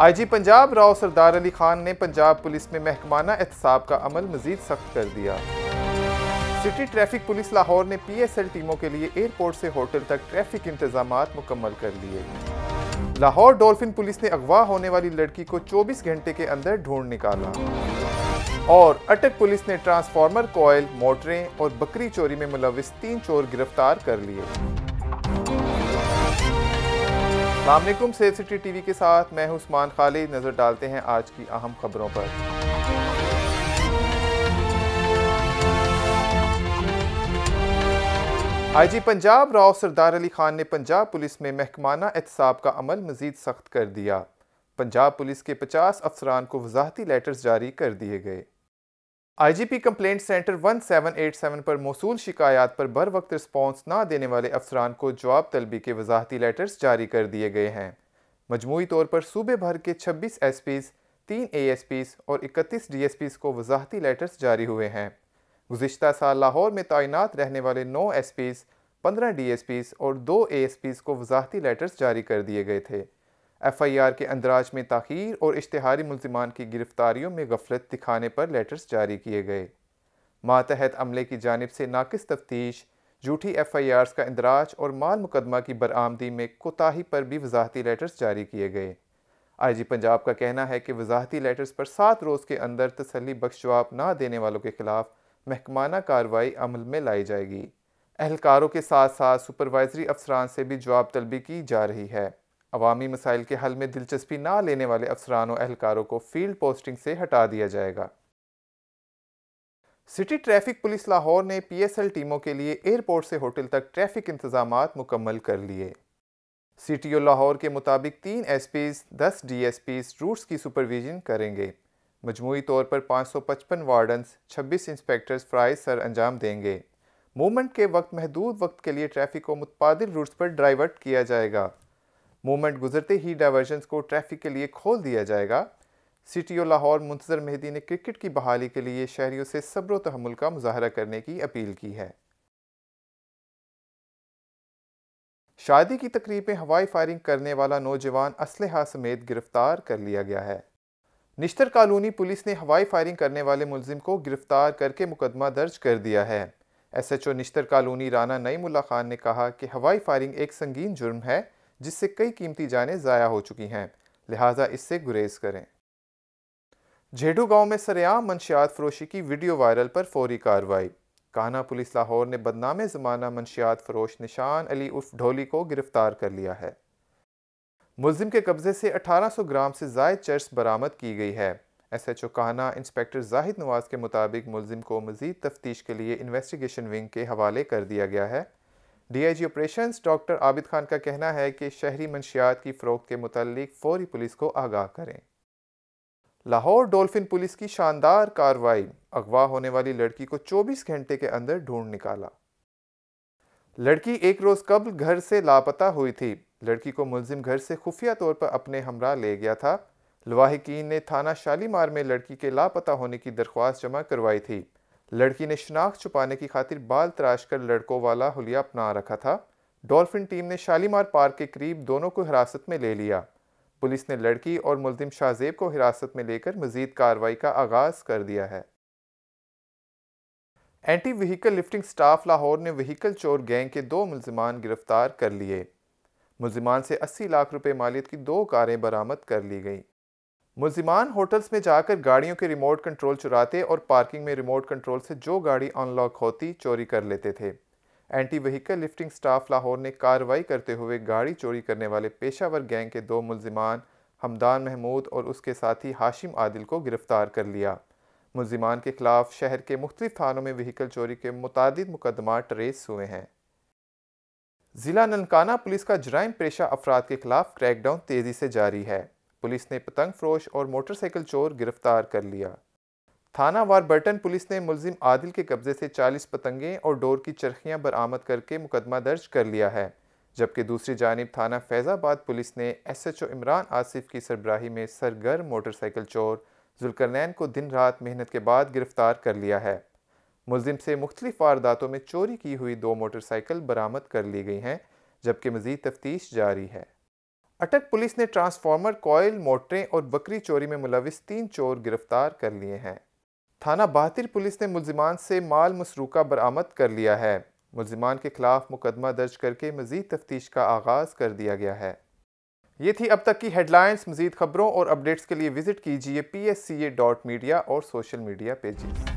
IG Punjab Rao Sardar Ali Khan ने Punjab police में महकमाना एहतसाब का अमल मजीद सख्त कर दिया सिटी ट्रैफिक पुलिस लाहौर ने पीएसएल टीमों के लिए एयरपोर्ट से होटल तक ट्रैफिक इंतजाम मुकम्मल कर लिए लाहौर डॉल्फिन पुलिस ने अगवा होने वाली लड़की को 24 घंटे के अंदर ढूंढ निकाला और अटक पुलिस ने ट्रांसफार्मर कोयल मोटरें और बकरी चोरी में मुलविस तीन चोर गिरफ्तार कर लिए अल्लाम से सिटी टीवी के साथ मैं उस्मान खालिद नज़र डालते हैं आज की अहम खबरों पर आई जी पंजाब राव सरदार अली खान ने पंजाब पुलिस में महकमाना एहतसाब का अमल मजीद सख्त कर दिया पंजाब पुलिस के पचास अफसरान को वजाहती लेटर्स जारी कर दिए गए आईजीपी कंप्लेंट सेंटर 1787 पर मौसू शिकायत पर बर वक्त रिस्पॉन्स ना देने वाले अफसरान को जवाब तलबी के वजाहती लेटर्स जारी कर दिए गए हैं मजमू तौर पर सूबे भर के छब्बीस एस पीज़ तीन ए एस पीज़ और इकतीस डी एस पीज़ को वजाहती लेटर्स जारी हुए हैं गुजशत साल लाहौर में तैनात रहने वाले नौ एस पीज़ पंद्रह डी एस पीज़ और दो ए एस पीज़ को वजाहती लेटर्स जारी कर दिए गए थे एफ आई आर के अंदराज में तखीर और इश्तहारी मुलजमान की गिरफ्तारियों में गफलत दिखाने पर लेटर्स जारी किए गए मातहत अमले की जानब से नाकस तफ्तीश झूठी एफ आई आर का इंदराज और माल मुकदमा की बरआमदी में कोताही पर भी वजाहती लेटर्स जारी किए गए आई जी पंजाब का कहना है कि वजाहती लेटर्स पर सात रोज़ के अंदर तसली बख्श जवाब ना देने वालों के खिलाफ महकमाना कार्रवाई अमल में लाई जाएगी एहलकारों के साथ साथ सुपरवाइजरी अफसरान से भी जवाब तलबी की जा रही है अवामी मसाइल के हल में दिलचस्पी ना लेने वाले अफसरान और अहलकारों को फील्ड पोस्टिंग से हटा दिया जाएगा सिटी ट्रैफिक पुलिस लाहौर ने पीएसएल टीमों के लिए एयरपोर्ट से होटल तक ट्रैफिक इंतजाम मुकम्मल कर लिए सीटीओ लाहौर के मुताबिक तीन एस पीज दस डी एस पीज रूट्स की सुपरविजन करेंगे मजमू तौर पर 555 वार्डन्स छब्बीस इंस्पेक्टर्स फ्राइज सर अंजाम देंगे मूवमेंट के वक्त महदूद वक्त के लिए ट्रैफिक को मुतबाद रूट्स पर ड्राइवर्ट किया जाएगा मूवमेंट गुजरते ही डाइवर्जन को ट्रैफिक के लिए खोल दिया जाएगा सिटी और लाहौर मुंतजर मेहदी ने क्रिकेट की बहाली के लिए शहरीों से सब्र तहमुल का मुजाहरा करने की अपील की है शादी की तकरीब में हवाई फायरिंग करने वाला नौजवान असलहा समेत गिरफ्तार कर लिया गया है निश्तर कॉलोनी पुलिस ने हवाई फायरिंग करने वाले मुलजिम को गिरफ्तार करके मुकदमा दर्ज कर दिया है S H O Nishtar colony Rana Naimullah Khan ने कहा कि हवाई फायरिंग एक संगीन जुर्म है जिससे कई कीमती जानें ज़ाया हो चुकी हैं लिहाजा इससे गुरेज करें झेडू गांव में सरेआम मंशियात फरोशी की वीडियो वायरल पर फौरी कार्रवाई काना पुलिस लाहौर ने बदनाम ज़माना मंशियात फरोश निशान अली उर्फ ढोली को गिरफ्तार कर लिया है मुलिम के कब्जे से 1800 ग्राम से जायद चर्स बरामद की गई है S H O Kahna inspector Zahid Nawaz के मुताबिक मुलिम को मजीद तफ्तीश के लिए इन्वेस्टिगेशन विंग के हवाले कर दिया गया है DIG operations doctor Abid Khan का कहना है कि शहरी मंशियात की फ़रोख्त के मतलब फौरी पुलिस को आगाह करें लाहौर डॉल्फिन पुलिस की शानदार कार्रवाई अगवा होने वाली लड़की को 24 घंटे के अंदर ढूंढ निकाला लड़की एक रोज़ कबल घर से लापता हुई थी लड़की को मुलजिम घर से खुफिया तौर पर अपने हमरा ले गया था लवाहकिन ने थाना शालीमार में लड़की के लापता होने की दरख्वास्त जमा करवाई थी लड़की ने शनाख्त छुपाने की खातिर बाल तराश कर लड़कों वाला हुलिया अपना रखा था डॉल्फिन टीम ने शालीमार पार्क के करीब दोनों को हिरासत में ले लिया पुलिस ने लड़की और मुलजिम शाहजेब को हिरासत में लेकर मजीद कार्रवाई का आगाज कर दिया है anti vehicle lifting staff Lahore ने व्हीकल चोर गैंग के दो मुलजमान गिरफ्तार कर लिए मुलजमान से 80 लाख रुपए मालियत की दो कारें बरामद कर ली गईं मुलजिमान होटल्स में जाकर गाड़ियों के रिमोट कंट्रोल चुराते और पार्किंग में रिमोट कंट्रोल से जो गाड़ी अनलॉक होती चोरी कर लेते थे anti vehicle lifting staff Lahore ने कार्रवाई करते हुए गाड़ी चोरी करने वाले पेशावर गैंग के दो मुलजिमान हमदान महमूद और उसके साथी हाशिम आदिल को गिरफ्तार कर लिया मुलजिमान के खिलाफ शहर के मुख्तलिफ थानों में व्हीकल चोरी के मुतद मुकदमा ट्रेस हुए हैं ज़िला ननकाना पुलिस का जराइम पेशा अफराद के खिलाफ क्रैकडाउन तेज़ी से जारी है पुलिस ने पतंग फरोश और मोटरसाइकिल चोर गिरफ्तार कर लिया थाना वार बर्टन पुलिस ने मुलजिम आदिल के कब्जे से 40 पतंगें और डोर की चरखियां बरामद करके मुकदमा दर्ज कर लिया है जबकि दूसरी जानब थाना फैज़ाबाद पुलिस ने S H O Imran Asif की सरबराही में सरगर्म मोटरसाइकिल चोर जुलकरनैन को दिन रात मेहनत के बाद गिरफ्तार कर लिया है मुलजिम से मुख्तलिफ वारदातों में चोरी की हुई दो मोटरसाइकिल बरामद कर ली गई हैं जबकि मज़ीद तफ्तीश जारी है अटक पुलिस ने ट्रांसफार्मर कॉयल मोटरें और बकरी चोरी में मुलविस तीन चोर गिरफ्तार कर लिए हैं थाना बहातिर पुलिस ने मुलजिमान से माल मसरूका बरामद कर लिया है मुलजिमान के खिलाफ मुकदमा दर्ज करके मजीद तफ्तीश का आगाज़ कर दिया गया है ये थी अब तक की हेडलाइंस मजीद खबरों और अपडेट्स के लिए विजिट कीजिए P S C A dot media और सोशल मीडिया पेजेस